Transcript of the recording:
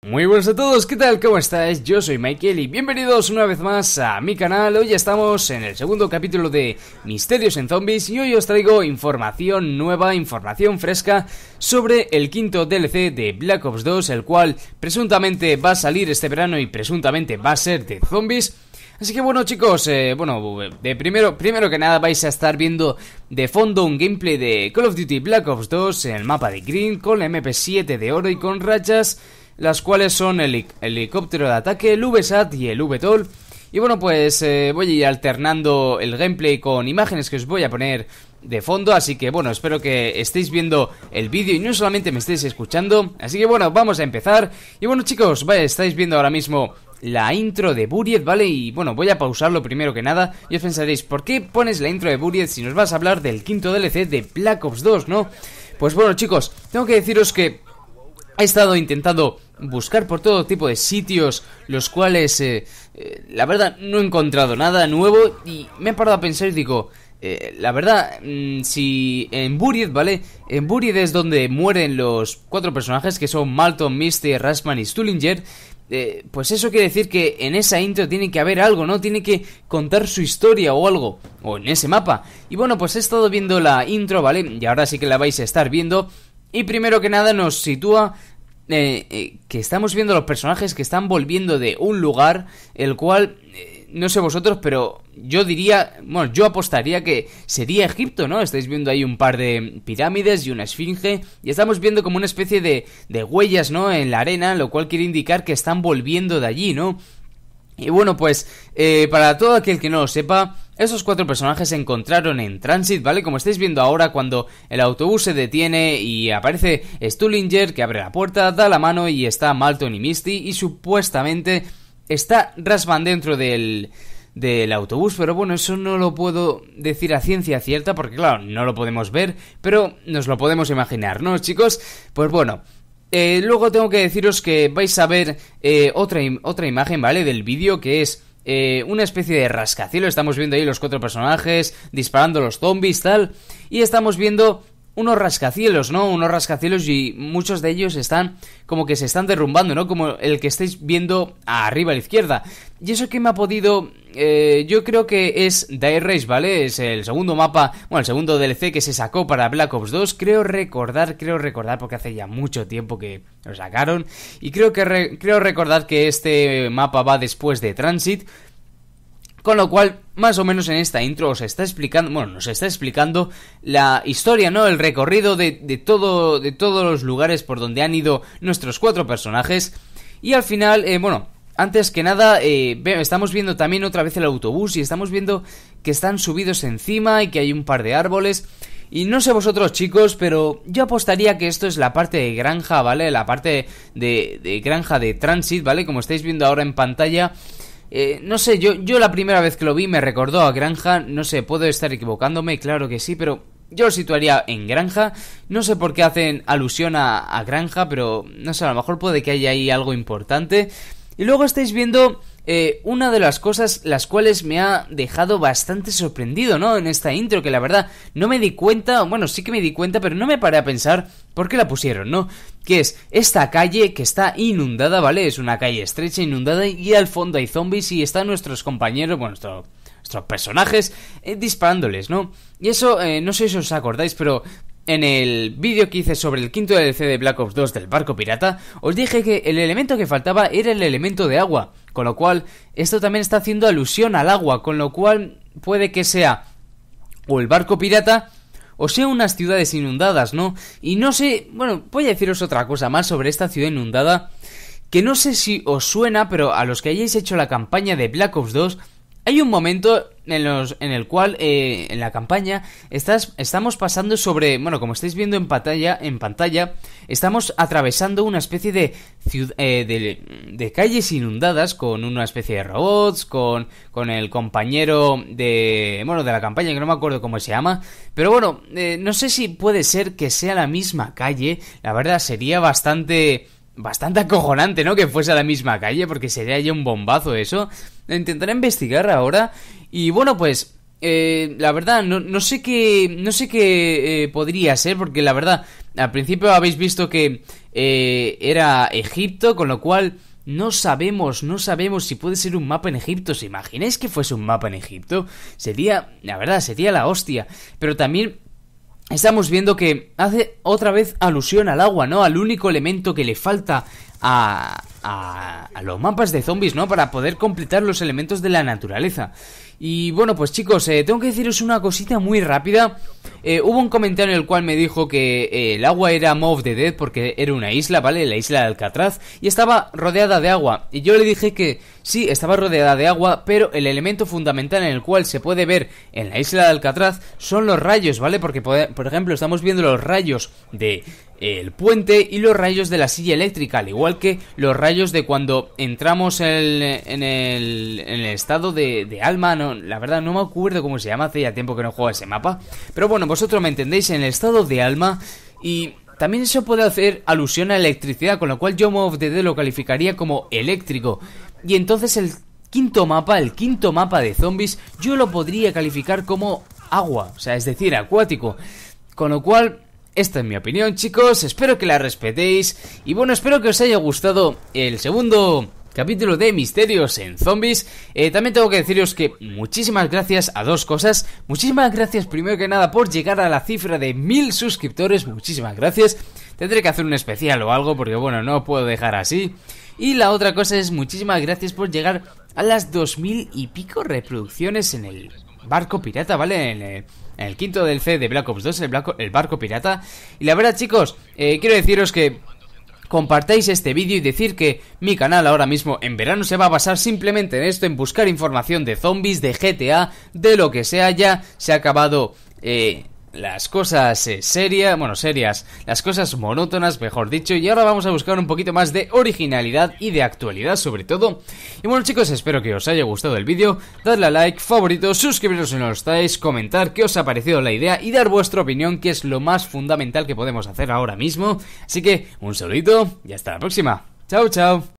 Muy buenos a todos, ¿qué tal? ¿Cómo estáis? Yo soy Michael y bienvenidos una vez más a mi canal. Hoy estamos en el segundo capítulo de Misterios en Zombies y hoy os traigo información nueva, información fresca sobre el quinto DLC de Black Ops 2, el cual presuntamente va a salir este verano y presuntamente va a ser de zombies. Así que bueno chicos, eh, bueno, de primero, primero que nada vais a estar viendo de fondo un gameplay de Call of Duty Black Ops 2 en el mapa de Green con el MP7 de oro y con rachas, las cuales son el helicóptero de ataque, el VSAT y el VTOL. Y bueno, pues eh, voy a ir alternando el gameplay con imágenes que os voy a poner de fondo, así que bueno, espero que estéis viendo el vídeo y no solamente me estéis escuchando. Así que bueno, vamos a empezar. Y bueno chicos, estáis viendo ahora mismo la intro de Buried, ¿vale? Y bueno, voy a pausarlo primero que nada. Y os pensaréis, ¿por qué pones la intro de Buried si nos vas a hablar del quinto DLC de Black Ops 2, no? Pues bueno, chicos, tengo que deciros que he estado intentando buscar por todo tipo de sitios, los cuales, eh, eh, la verdad, no he encontrado nada nuevo. Y me he parado a pensar y digo, eh, la verdad, mm, si en Buried, ¿vale? En Buried es donde mueren los cuatro personajes que son Malton, Misty, Rasman y Stullinger. Eh, pues eso quiere decir que en esa intro tiene que haber algo, ¿no? Tiene que contar su historia o algo, o en ese mapa. Y bueno, pues he estado viendo la intro, ¿vale? Y ahora sí que la vais a estar viendo. Y primero que nada nos sitúa eh, eh, que estamos viendo los personajes que están volviendo de un lugar, el cual no sé vosotros, pero yo diría, bueno, yo apostaría que sería Egipto, ¿no? Estáis viendo ahí un par de pirámides y una esfinge, y estamos viendo como una especie de, de huellas, ¿no? En la arena, lo cual quiere indicar que están volviendo de allí, ¿no? Y bueno, pues eh, para todo aquel que no lo sepa, esos cuatro personajes se encontraron en Transit, ¿vale? Como estáis viendo ahora cuando el autobús se detiene y aparece Stullinger que abre la puerta, da la mano y está Malton y Misty y supuestamente Está rasban dentro del, del autobús, pero bueno, eso no lo puedo decir a ciencia cierta porque claro, no lo podemos ver, pero nos lo podemos imaginar, ¿no, chicos? Pues bueno, eh, luego tengo que deciros que vais a ver eh, otra, otra imagen, ¿vale? Del vídeo que es eh, una especie de rascacielos. Estamos viendo ahí los cuatro personajes disparando los zombies, tal. Y estamos viendo unos rascacielos, ¿no? Unos rascacielos y muchos de ellos están como que se están derrumbando, ¿no? Como el que estáis viendo arriba a la izquierda. Y eso que me ha podido... Eh, yo creo que es Die Race, ¿vale? Es el segundo mapa, bueno, el segundo DLC que se sacó para Black Ops 2. Creo recordar, creo recordar, porque hace ya mucho tiempo que lo sacaron. Y creo que creo recordar que este mapa va después de Transit. Con lo cual, más o menos en esta intro os está explicando, bueno, nos está explicando la historia, ¿no? El recorrido de, todo, de todos los lugares por donde han ido nuestros cuatro personajes. Y al final, eh, bueno, antes que nada, eh, estamos viendo también otra vez el autobús y estamos viendo que están subidos encima y que hay un par de árboles. Y no sé vosotros chicos, pero yo apostaría que esto es la parte de granja, ¿vale? La parte de, de granja de transit, ¿vale? Como estáis viendo ahora en pantalla. Eh, no sé, yo, yo la primera vez que lo vi me recordó a Granja, no sé, puedo estar equivocándome, claro que sí, pero yo lo situaría en Granja. No sé por qué hacen alusión a, Granja, pero no sé, a lo mejor puede que haya ahí algo importante. Y luego estáis viendo eh, una de las cosas las cuales me ha dejado bastante sorprendido, ¿no? En esta intro, que la verdad no me di cuenta, bueno, sí que me di cuenta, pero no me paré a pensar ¿Por qué la pusieron, no? Que es esta calle que está inundada, ¿vale? Es una calle estrecha, inundada y al fondo hay zombies y están nuestros compañeros, bueno, nuestros personajes eh, disparándoles, ¿no? Y eso, eh, no sé si os acordáis, pero en el vídeo que hice sobre el quinto DLC de Black Ops 2 del barco pirata, os dije que el elemento que faltaba era el elemento de agua, con lo cual esto también está haciendo alusión al agua, con lo cual puede que sea o el barco pirata o sea unas ciudades inundadas, ¿no? Y no sé, bueno, voy a deciros otra cosa más sobre esta ciudad inundada, que no sé si os suena, pero a los que hayáis hecho la campaña de Black Ops 2, hay un momento en, los, en el cual eh, en la campaña estamos pasando sobre, bueno, como estáis viendo en pantalla, en pantalla estamos atravesando una especie eh, de, de, calles inundadas con una especie de robots, con, con el compañero de, bueno, de la campaña, que no me acuerdo cómo se llama, pero bueno, eh, no sé si puede ser que sea la misma calle, la verdad sería bastante bastante acojonante, ¿no? Que fuese la misma calle, porque sería ya un bombazo eso intentaré investigar ahora. Y bueno, pues eh, la verdad, no, sé qué, no sé qué eh, podría ser, porque la verdad, al principio habéis visto que eh, era Egipto, con lo cual no sabemos, no sabemos si puede ser un mapa en Egipto. ¿Se imagináis que fuese un mapa en Egipto? Sería, la verdad, sería la hostia. Pero también estamos viendo que hace otra vez alusión al agua, ¿no? Al único elemento que le falta a, a, los mapas de zombies, ¿no? Para poder completar los elementos de la naturaleza. Y bueno, pues chicos, eh, tengo que deciros una cosita muy rápida. Eh, hubo un comentario en el cual me dijo que eh, el agua era Move de Dead porque era una isla, ¿vale? La isla de Alcatraz y estaba rodeada de agua. Y yo le dije que sí, estaba rodeada de agua, pero el elemento fundamental en el cual se puede ver en la isla de Alcatraz son los rayos, ¿vale? Porque, por ejemplo, estamos viendo los rayos de el puente y los rayos de la silla eléctrica, al igual que los rayos de cuando entramos en el, en el, estado de, alma. No, la verdad, no me acuerdo cómo se llama, hace ya tiempo que no juego ese mapa. Pero bueno, vosotros me entendéis, en el estado de alma. Y también eso puede hacer alusión a electricidad, con lo cual yo Move Dead lo calificaría como eléctrico. Y entonces el quinto mapa, el quinto mapa de zombies, yo lo podría calificar como agua, o sea, es decir, acuático. Con lo cual, esta es mi opinión, chicos. Espero que la respetéis. Y bueno, espero que os haya gustado el segundo capítulo de misterios en zombies. Eh, también tengo que deciros que muchísimas gracias a dos cosas. Muchísimas gracias primero que nada por llegar a la cifra de mil suscriptores. Muchísimas gracias. Tendré que hacer un especial o algo porque bueno, no puedo dejar así. Y la otra cosa es muchísimas gracias por llegar a las dos mil y pico reproducciones en el barco pirata, ¿vale? Eh, en, el quinto del C de Black Ops 2, el, el barco pirata. Y la verdad, chicos, eh, quiero deciros que compartáis este vídeo y decir que mi canal ahora mismo en verano se va a basar simplemente en esto, en buscar información de zombies, de GTA, de lo que sea, ya se ha acabado... Eh, las cosas eh, serias, bueno, serias, las cosas monótonas, mejor dicho, y ahora vamos a buscar un poquito más de originalidad y de actualidad sobre todo. Y bueno chicos, espero que os haya gustado el vídeo, dadle a like, favorito, suscribiros si no lo estáis, comentar qué os ha parecido la idea y dar vuestra opinión que es lo más fundamental que podemos hacer ahora mismo. Así que un saludito y hasta la próxima. Chao, chao.